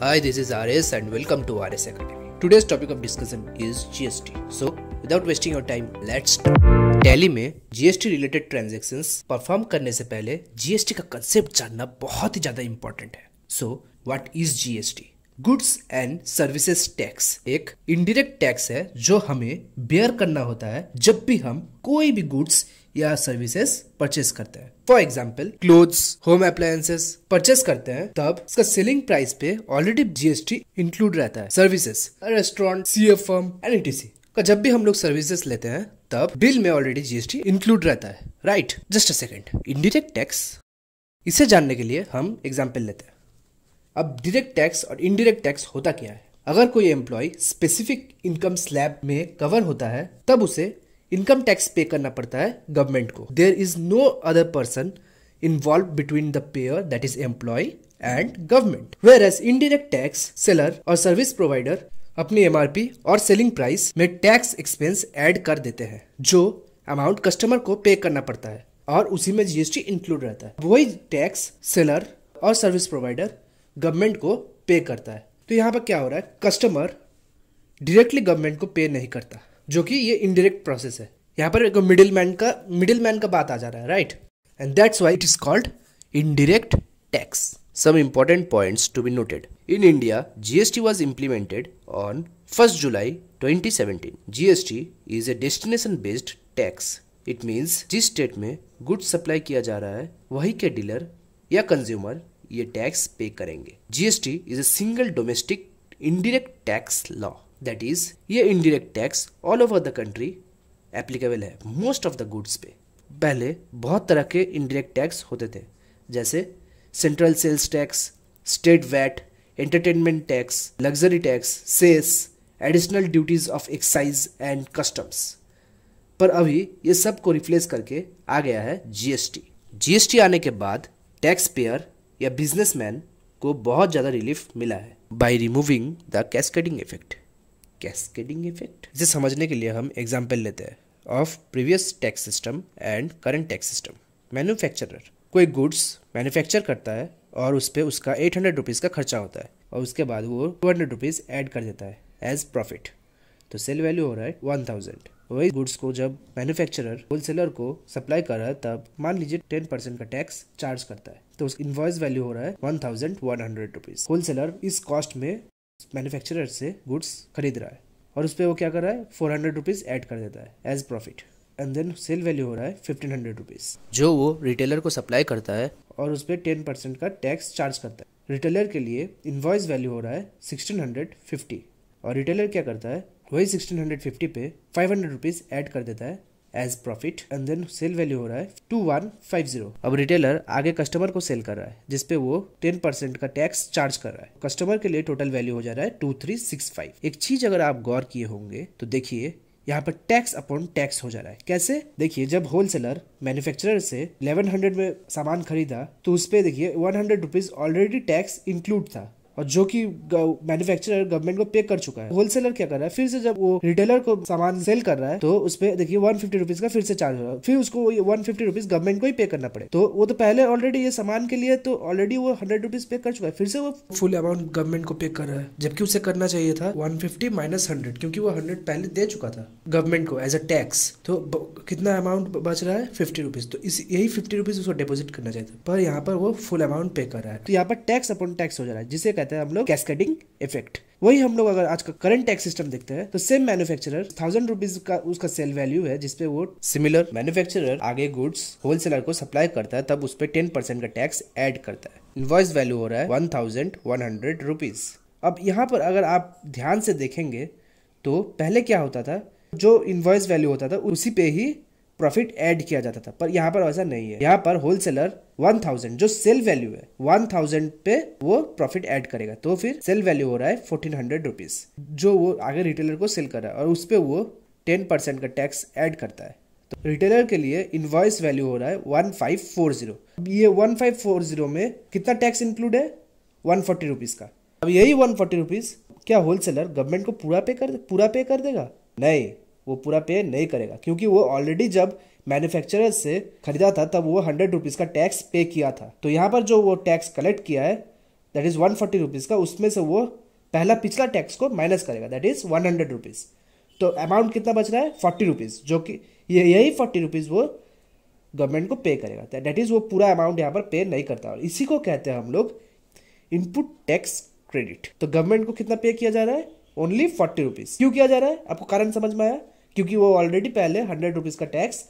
Hi, this is RS and welcome to RS Academy. Today's topic of discussion is GST. So, without wasting your time, let's Tally में GST related transactions perform करने से पहले GST का concept जानना बहुत ही ज्यादा important है so what is GST goods and services tax एक इनडायरेक्ट टैक्स है जो हमें बेयर करना होता है जब भी हम कोई भी गुड्स या सर्विसेस परचेस करते हैं for example clothes home appliances purchase करते हैं तब इसका सेलिंग प्राइस पे ऑलरेडी जीएसटी इंक्लूड रहता है services restaurant C F M N T का जब भी हम लोग सर्विसेस लेते हैं तब बिल में ऑलरेडी जीएसटी इंक्लूड रहता है right just a second indirect tax इसे जानने के लिए हम एग्जाम्पल लेते हैं अब डायरेक्ट टैक्स और इनडायरेक्ट टैक्स होता क्या है अगर कोई एम्प्लॉय स्पेसिफिक इनकम स्लैब में कवर होता है तब उसे इनकम टैक्स पे करना पड़ता है गवर्नमेंट को there is no other person between the payer that is employ and government whereas indirect tax seller और सर्विस प्रोवाइडर अपनी एम और सेलिंग प्राइस में टैक्स एक्सपेंस एड कर देते हैं जो अमाउंट कस्टमर को पे करना पड़ता है और उसी में जीएसटी इंक्लूड रहता है वही टैक्स सेलर और सर्विस प्रोवाइडर गवर्नमेंट को पे करता है तो यहाँ पर क्या हो रहा है कस्टमर डायरेक्टली गवर्नमेंट को पे नहीं करता जो कि ये इनडायरेक्ट प्रोसेस है यहाँ पर एक मिडिल मैन का मिडिल मैन का बात आ जा रहा है right and that's why it is called indirect tax some important points to be noted. In India, GST was implemented on 1st July 2017. GST is a destination based tax it means जिस state में goods supply किया जा रहा है वही के dealer या consumer ये टैक्स पे करेंगे GST is a single domestic indirect tax law that is ये indirect tax all over the country applicable है मोस्ट ऑफ द गुड्स पे पहले बहुत तरह के इनडायरेक्ट टैक्स होते थे जैसे central sales tax state VAT entertainment tax luxury tax cess additional duties of excise and customs पर अभी ये सब को रिप्लेस करके आ गया है जीएसटी जीएसटी आने के बाद टैक्स पेयर या बिजनेसमैन को बहुत ज़्यादा रिलीफ मिला है by removing the cascading effect cascading effect इसे समझने के लिए हम एग्जाम्पल लेते हैं of previous tax system and current tax system manufacturer कोई गुड्स मैन्युफैक्चर करता है और उस पर उसका एट हंड्रेड रुपीज़ का खर्चा होता है और उसके बाद वो टू हंड्रेड रुपीज़ ऐड कर देता है एज प्रॉफिट तो सेल वैल्यू हो रहा है वन थाउजेंड वही गुड्स को जब मैन्युफैक्चरर होलसेलर को सप्लाई कर रहा है तब मान लीजिए टेन परसेंट का टैक्स चार्ज करता है तो उसकी इन्वॉइस वैल्यू हो रहा है one thousand one hundred rupees wholesaler इस कॉस्ट में मैन्युफैक्चरर से गुड्स खरीद रहा है और उस पर वो क्या कर रहा है फोर हंड्रेड रुपीज़ एड कर देता है as profit and then sale value हो रहा है फिफ्टीन हंड्रेड रुपीज़ जो वो रिटेलर को सप्लाई करता है और उस पर टेन परसेंट का टैक्स चार्ज करता है रिटेलर के लिए इन्वॉइस वैल्यू हो रहा है सिक्सटीन हंड्रेड फिफ्टी और रिटेलर क्या करता है वही सिक्सटीन हंड्रेड फिफ्टी पे फाइव हंड्रेड रुपीज़ एड कर देता है as profit and then sale value हो रहा है टू वन फाइव जीरो अब रिटेलर आगे कस्टमर को सेल कर रहा है जिसपे वो टेन परसेंट का टैक्स चार्ज कर रहा है कस्टमर के लिए टोटल वैल्यू हो जा रहा है टू थ्री सिक्स फाइव एक चीज अगर आप गौर किए होंगे तो देखिए यहाँ पर टैक्स अपॉन टैक्स हो जा रहा है कैसे देखिए जब होलसेलर मैन्युफैक्चरर से 1100 में सामान खरीदा तो उसपे देखिए one hundred rupees already tax include था और जो कि मैन्युफैक्चरर गवर्नमेंट को पे कर चुका है होलसेलर क्या कर रहा है फिर से जब वो रिटेलर को सामान सेल कर रहा है तो उस पर देखिए वन फिफ्टी रुपीज का फिर से चार्ज हो रहा है फिर उसको वन फिफ्टी रुपीज गवर्नमेंट को ही पे करना पड़े तो वो तो पहले ऑलरेडी ये सामान के लिए तो ऑलरेडी वो हंड्रेड रुपीज पे कर चुका है फिर से वो फुल अमाउंट गवर्नमेंट को पे कर रहा है जबकि उसे करना चाहिए था वन फिफ्टी माइनस हंड्रेड क्योंकि वो हंड्रेड पहले दे चुका था गवर्नमेंट को एज अ टैक्स तो कितना अमाउंट बच रहा है फिफ्टी रुपीज तो इस यही फिफ्टी रुपीज उसको डिपोजिट करना चाहिए था पर यहाँ पर वो फुल अमाउंट पे कर रहा है तो यहाँ पर टैक्स अपॉन टैक्स हो जा रहा है जिसे कहते कहते हैं हम लोग कैसकेटिंग इफेक्ट वही हम लोग अगर आज का करंट टैक्स सिस्टम देखते हैं तो सेम मैन्युफैक्चरर थाउजेंड रुपीज का उसका सेल वैल्यू है जिसपे वो सिमिलर मैन्युफैक्चरर आगे गुड्स होलसेलर को सप्लाई करता है तब उस पर टेन परसेंट का टैक्स ऐड करता है इन्वॉइस वैल्यू हो रहा है one thousand one hundred rupees अब यहाँ पर अगर आप ध्यान से देखेंगे तो पहले क्या होता था जो इन्वॉइस वैल्यू होता था उसी पे ही प्रॉफिट ऐड किया जाता था पर यहाँ पर वैसा नहीं है यहाँ पर होलसेलर 1000 जो सेल वैल्यू है 1000 पे वो प्रॉफिट ऐड करेगा तो फिर सेल वैल्यू हो रहा है फोर्टीन हंड्रेड जो वो आगे रिटेलर को सेल कर रहा है और उस पर वो टेन परसेंट का टैक्स एड करता है तो रिटेलर के लिए इनवॉइस वैल्यू हो रहा है वन फाइव फोर जीरो ये वन फाइव फोर जीरो में कितना टैक्स इंक्लूड है वन फोर्टी रुपीज का अब यही वन फोर्टी रुपीज क्या होलसेलर गवर्नमेंट को पूरा पे कर पूरा पे कर देगा नहीं वो पूरा पे नहीं करेगा क्योंकि वो ऑलरेडी जब मैन्युफैक्चरर से खरीदा था तब वो हंड्रेड रुपीज़ का टैक्स पे किया था तो यहाँ पर जो वो टैक्स कलेक्ट किया है that is one forty rupees का उसमें से वो पहला पिछला टैक्स को माइनस करेगा that is one hundred rupees तो अमाउंट कितना बच रहा है फोर्टी रुपीज़ जो कि ये यही फोर्टी रुपीज़ वो गवर्नमेंट को पे करेगा दैट इज़ वो पूरा अमाउंट यहाँ पर पे नहीं करता और इसी को कहते हैं हम लोग इनपुट टैक्स क्रेडिट तो गवर्नमेंट को कितना पे किया जा रहा है ओनली फोर्टी रुपीज़ क्यों किया जा रहा है आपको कारण समझ में आया क्योंकि वो ऑलरेडी पहले हंड्रेड रुपीज़ का टैक्स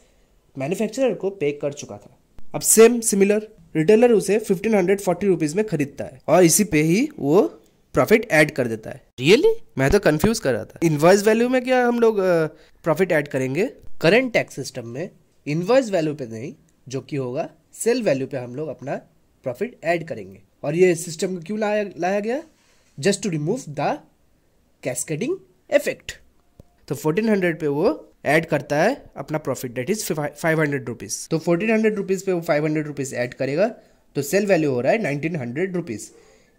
मैन्युफैक्चरर को पे कर चुका था अब सेम सिमिलर रिटेलर उसे फिफ्टीन हंड्रेड फोर्टी रुपीज़ में खरीदता है और इसी पे ही वो प्रॉफिट ऐड कर देता है रियली really? मैं तो कंफ्यूज कर रहा था इन्वाइस वैल्यू में क्या हम लोग प्रॉफिट ऐड करेंगे करंट टैक्स सिस्टम में इन्वाइस वैल्यू पे नहीं जो कि होगा सेल वैल्यू पे हम लोग अपना प्रॉफिट ऐड करेंगे और ये सिस्टम को क्यों लाया लाया गया just to remove the cascading effect तो फोर्टीन हंड्रेड पे वो ऐड करता है अपना profit that is five hundred rupees तो फोर्टीन हंड्रेड रुपीज़ पे वो फाइव हंड्रेड रुपीज़ ऐड करेगा तो सेल वैल्यू हो रहा है नाइनटीन हंड्रेड रुपीज़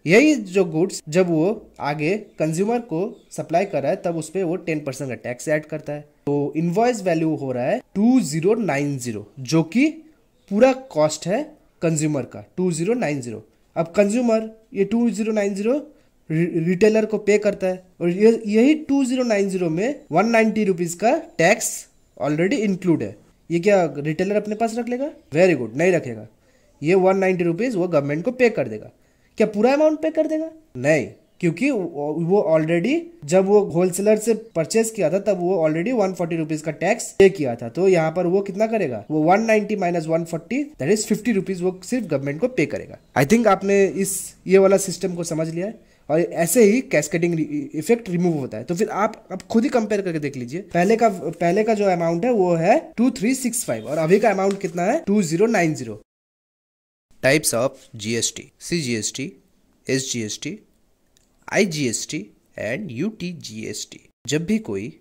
यही जो गुड्स जब वो आगे कंज्यूमर को सप्लाई कर रहा है तब उस पर वो टेन परसेंट का टैक्स ऐड करता है तो इनवॉइस वैल्यू हो रहा है टू जीरो नाइन जीरो जो कि पूरा कॉस्ट है कंज्यूमर का टू जीरो नाइन जीरो अब कंज्यूमर ये two zero nine zero retailer को पे करता है और यही टू जीरो नाइन जीरो में वन नाइनटी रुपीज का टैक्स ऑलरेडी इंक्लूड है ये क्या रिटेलर अपने पास रख लेगा वेरी गुड नहीं रखेगा ये वन नाइनटी रुपीज वो गवर्नमेंट को पे कर देगा क्या पूरा अमाउंट पे कर देगा नहीं क्योंकि वो ऑलरेडी जब वो होलसेलर से परचेज किया था तब वो ऑलरेडी वन फोर्टी रुपीज का टैक्स पे किया था तो यहाँ पर वो कितना करेगा वो one ninety minus one forty that is fifty rupees वो सिर्फ गवर्नमेंट को पे करेगा आई थिंक आपने इस ये वाला सिस्टम को समझ लिया है और ऐसे ही कैस्केटिंग इफेक्ट रिमूव होता है तो फिर आप अब खुद ही कंपेयर करके देख लीजिए पहले का पहले का जो अमाउंट है वो है टू थ्री सिक्स फाइव और अभी का अमाउंट कितना है two zero nine zero types of G S T C G S T S G S T I G S T and U T G S T जब भी कोई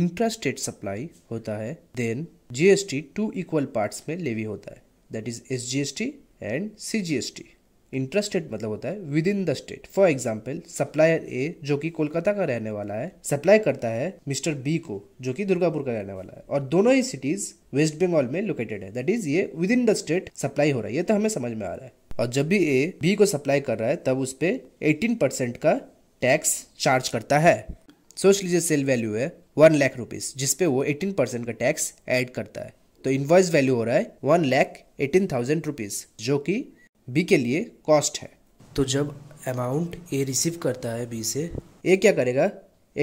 intrastate supply होता है then GST two equal parts में levy होता है that is S G S T and C G S T intrastate मतलब होता है within the state for example supplier ए जो कि कोलकाता का रहने वाला है सप्लाई करता है मिस्टर बी को जो कि दुर्गापुर का रहने वाला है और दोनों ही सिटीज वेस्ट बंगाल में लोकेटेड है दैट इज ये within the state supply हो रहा है ये तो हमें समझ में आ रहा है और जब भी ए बी को सप्लाई कर रहा है तब उस पर एटीन परसेंट का टैक्स चार्ज करता है सोच लीजिए सेल वैल्यू है वन लाख रुपीज जिसपे वो एटीन परसेंट का टैक्स एड करता है तो इन्वॉइस वैल्यू हो रहा है one lakh eighteen thousand rupees जो कि बी के लिए कॉस्ट है तो जब अमाउंट ए रिसीव करता है बी से ए क्या करेगा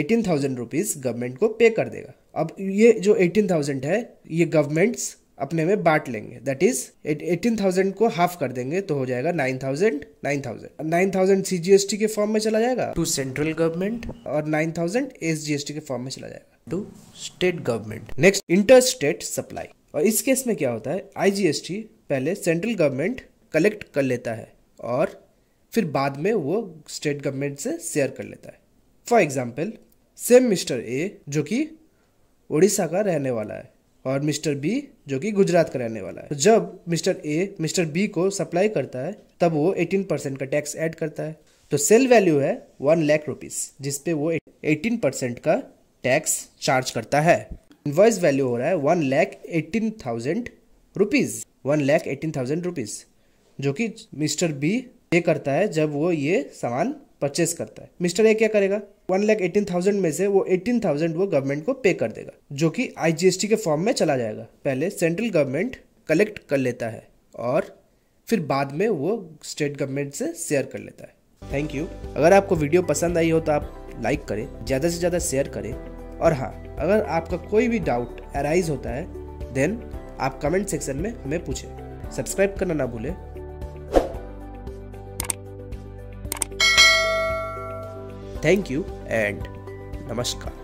एटीन थाउजेंड रुपीज़ गवर्नमेंट को पे कर देगा अब ये जो एटीन थाउजेंड है ये गवर्नमेंट्स अपने में बांट लेंगे दैट इज एटीन थाउजेंड को हाफ कर देंगे तो हो जाएगा nine thousand nine thousand nine thousand C G S T के फॉर्म में चला जाएगा टू सेंट्रल गवर्नमेंट और nine thousand S G S T के फॉर्म में चला जाएगा to state government next interstate supply और इस केस में क्या होता है आई जी एस टी पहले सेंट्रल गवर्नमेंट कलेक्ट कर लेता है और फिर बाद में वो स्टेट गवर्नमेंट से शेयर कर लेता है for example same mister A जो कि उड़ीसा का रहने वाला है और मिस्टर बी जो कि गुजरात का रहने वाला है तो जब मिस्टर ए मिस्टर बी को सप्लाई करता है तब वो 18 परसेंट का टैक्स ऐड करता है तो सेल वैल्यू है वन लैख रुपीस जिसपे वो 18 परसेंट का टैक्स चार्ज करता है इन्वॉइस वैल्यू हो रहा है one lakh eighteen thousand rupees one lakh eighteen thousand rupees जो कि मिस्टर बी ये करता है जब वो ये सामान परचेस करता है मिस्टर ए क्या करेगा वन लैख एटीन थाउजेंड में से वो एटीन थाउजेंड वो गवर्नमेंट को पे कर देगा जो कि आईजीएसटी के फॉर्म में चला जाएगा पहले सेंट्रल गवर्नमेंट कलेक्ट कर लेता है और फिर बाद में वो स्टेट गवर्नमेंट से शेयर कर लेता है थैंक यू अगर आपको वीडियो पसंद आई हो तो आप लाइक करें ज़्यादा से ज़्यादा शेयर करें और हाँ अगर आपका कोई भी डाउट अराइज होता है देन आप कमेंट सेक्शन में हमें पूछें सब्सक्राइब करना ना भूलें Thank you and Namaskar.